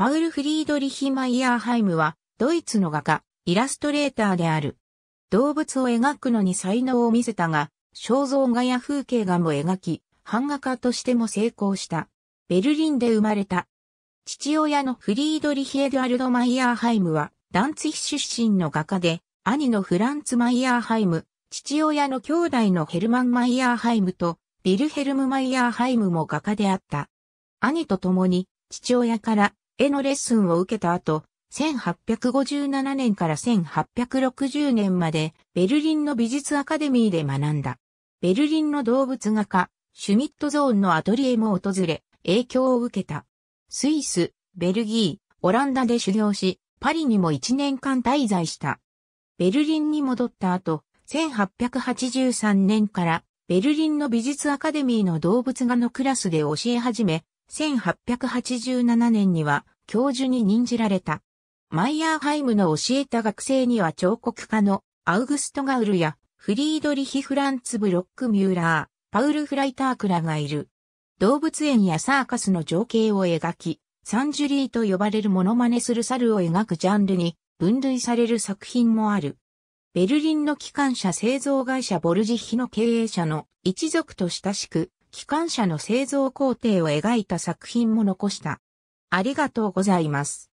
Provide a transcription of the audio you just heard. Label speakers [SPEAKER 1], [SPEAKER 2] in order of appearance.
[SPEAKER 1] パウル・フリードリヒ・
[SPEAKER 2] マイヤーハイムは、ドイツの画家、イラストレーターである。動物を描くのに才能を見せたが、肖像画や風景画も描き、版画家としても成功した。ベルリンで生まれた。父親のフリードリヒ・エドアルド・マイヤーハイムは、ダンツヒ出身の画家で、兄のフランツ・マイヤーハイム、父親の兄弟のヘルマン・マイヤーハイムと、ビルヘルム・マイヤーハイムも画家であった。兄と共に、父親から絵のレッスンを受けた後、1857年から1860年までベルリンの美術アカデミーで学んだ。ベルリンの動物画家、シュミットゾーンのアトリエも訪れ、影響を受けた。スイス、ベルギー、オランダで修行し、パリにも1年間滞在した。ベルリンに戻った後、1883年からベルリンの美術アカデミーの動物画のクラスで教え始め、1887年には教授に任じられた。マイヤーハイムの教えた学生には彫刻家のアウグスト・ガウルやフリードリヒ・フランツ・ブロック・ミューラー、パウル・フライタークラがいる。動物園やサーカスの情景を描き、サンジュリーと呼ばれるモノマネする猿を描くジャンルに分類される作品もある。ベルリンの機関車製造会社ボルジヒの経営者の一族と親しく機関車の製造工程を描いた作品も残した。ありがとうございます。